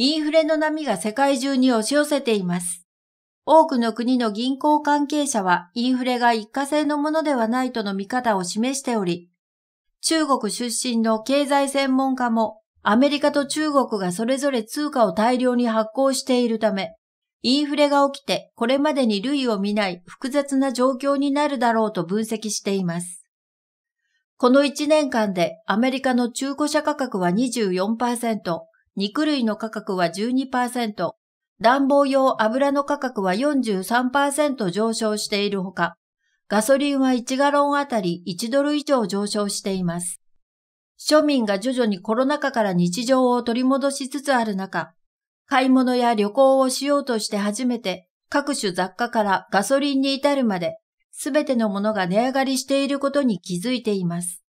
インフレの波が世界中に押し寄せています。多くの国の銀行関係者はインフレが一過性のものではないとの見方を示しており、中国出身の経済専門家もアメリカと中国がそれぞれ通貨を大量に発行しているため、インフレが起きてこれまでに類を見ない複雑な状況になるだろうと分析しています。この1年間でアメリカの中古車価格は24%、肉類の価格は12%、暖房用油の価格は43%上昇しているほか、ガソリンは1ガロンあたり1ドル以上上昇しています。庶民が徐々にコロナ禍から日常を取り戻しつつある中、買い物や旅行をしようとして初めて、各種雑貨からガソリンに至るまで、すべてのものが値上がりしていることに気づいています。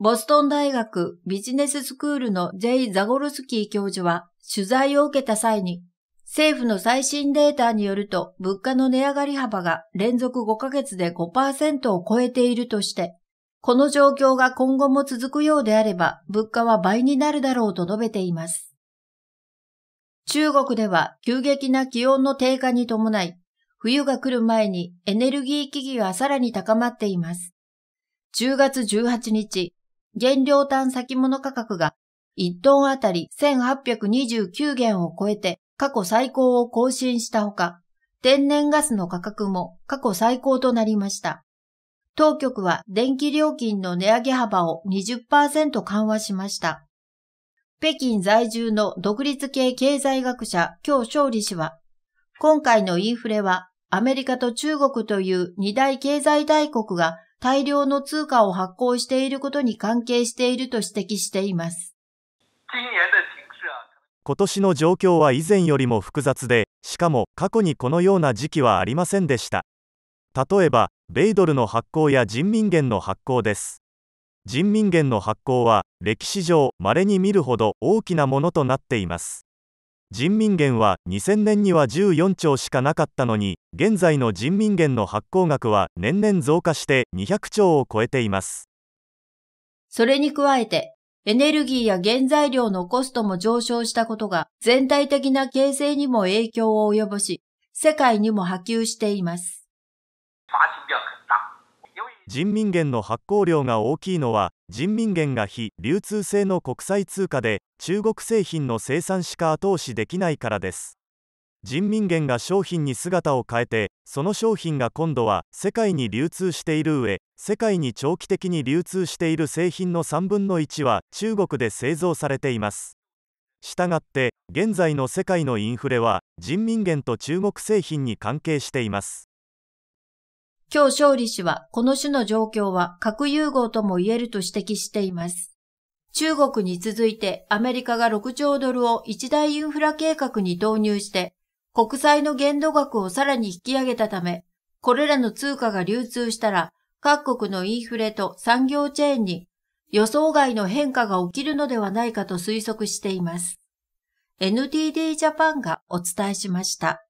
ボストン大学ビジネススクールのジェイ・ザゴルスキー教授は取材を受けた際に、政府の最新データによると物価の値上がり幅が連続5ヶ月で5%を超えているとして、この状況が今後も続くようであれば物価は倍になるだろうと述べています。中国では急激な気温の低下に伴い、冬が来る前にエネルギー危機はさらに高まっています。10月18日、原料炭先物価格が1トンあたり1829元を超えて過去最高を更新したほか、天然ガスの価格も過去最高となりました。当局は電気料金の値上げ幅を20%緩和しました。北京在住の独立系経済学者京勝利氏は、今回のインフレはアメリカと中国という二大経済大国が大量の通貨を発行していることに関係していると指摘しています。今年の状況は以前よりも複雑で、しかも過去にこのような時期はありませんでした。例えば、米ドルの発行や人民元の発行です。人民元の発行は歴史上まれに見るほど大きなものとなっています。人民元は2000年には14兆しかなかったのに現在の人民元の発行額は年々増加して200兆を超えていますそれに加えてエネルギーや原材料のコストも上昇したことが全体的な形成にも影響を及ぼし世界にも波及しています人民元の発行量が大きいのは人民元が非流通性の国際通貨で中国製品の生産しか後押しできないからです人民元が商品に姿を変えてその商品が今度は世界に流通している上世界に長期的に流通している製品の3分の1は中国で製造されていますしたがって現在の世界のインフレは人民元と中国製品に関係しています今日勝利氏はこの種の状況は核融合とも言えると指摘しています。中国に続いてアメリカが6兆ドルを一大インフラ計画に導入して国債の限度額をさらに引き上げたため、これらの通貨が流通したら各国のインフレと産業チェーンに予想外の変化が起きるのではないかと推測しています。NTD ジャパンがお伝えしました。